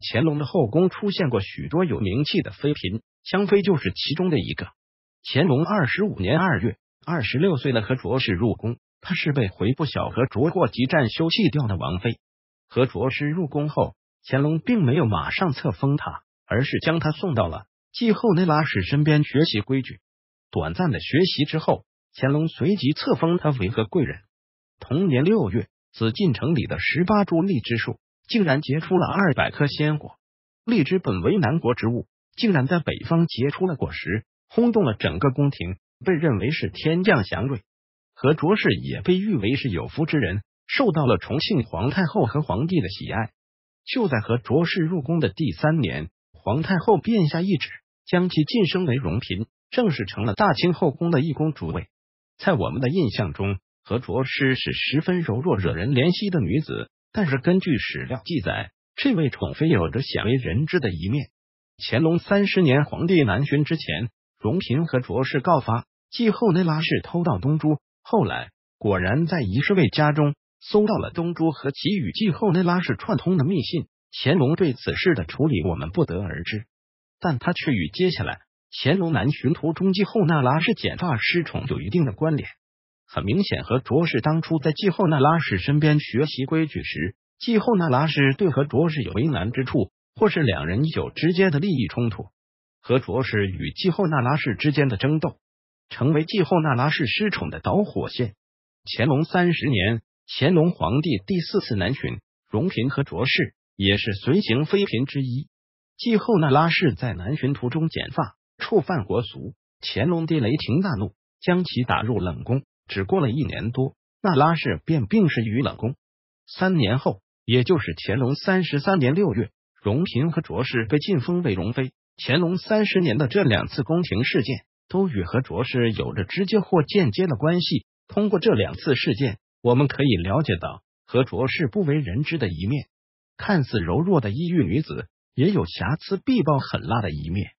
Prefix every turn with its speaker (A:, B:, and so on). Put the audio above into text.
A: 乾隆的后宫出现过许多有名气的妃嫔，香妃就是其中的一个。乾隆二十五年二月，二十六岁的和卓氏入宫，她是被回部小和卓过急战休弃掉的王妃。和卓氏入宫后，乾隆并没有马上册封她，而是将她送到了继后那拉氏身边学习规矩。短暂的学习之后，乾隆随即册封她为和贵人。同年六月，紫禁城里的十八株荔枝树。竟然结出了二百颗鲜果，荔枝本为南国之物，竟然在北方结出了果实，轰动了整个宫廷，被认为是天降祥瑞。何卓氏也被誉为是有福之人，受到了重庆皇太后和皇帝的喜爱。就在何卓氏入宫的第三年，皇太后便下一旨，将其晋升为荣嫔，正式成了大清后宫的一宫主位。在我们的印象中，何卓氏是十分柔弱、惹人怜惜的女子。但是根据史料记载，这位宠妃有着鲜为人知的一面。乾隆三十年，皇帝南巡之前，荣嫔和卓氏告发继后内拉氏偷盗东珠，后来果然在仪侍卫家中搜到了东珠和其与继后内拉氏串通的密信。乾隆对此事的处理我们不得而知，但他却与接下来乾隆南巡途中继后那拉氏剪发失宠有一定的关联。很明显，和卓氏当初在季后那拉氏身边学习规矩时，季后那拉氏对和卓氏有为难之处，或是两人有直接的利益冲突。和卓氏与季后那拉氏之间的争斗，成为季后那拉氏失宠的导火线。乾隆三十年，乾隆皇帝第四次南巡，荣嫔和卓氏也是随行妃嫔之一。季后那拉氏在南巡途中剪发，触犯国俗，乾隆帝雷霆大怒，将其打入冷宫。只过了一年多，那拉氏便病逝于冷宫。三年后，也就是乾隆三十三年六月，荣嫔和卓氏被晋封为荣妃。乾隆三十年的这两次宫廷事件，都与和卓氏有着直接或间接的关系。通过这两次事件，我们可以了解到和卓氏不为人知的一面。看似柔弱的异域女子，也有瑕疵必报、狠辣的一面。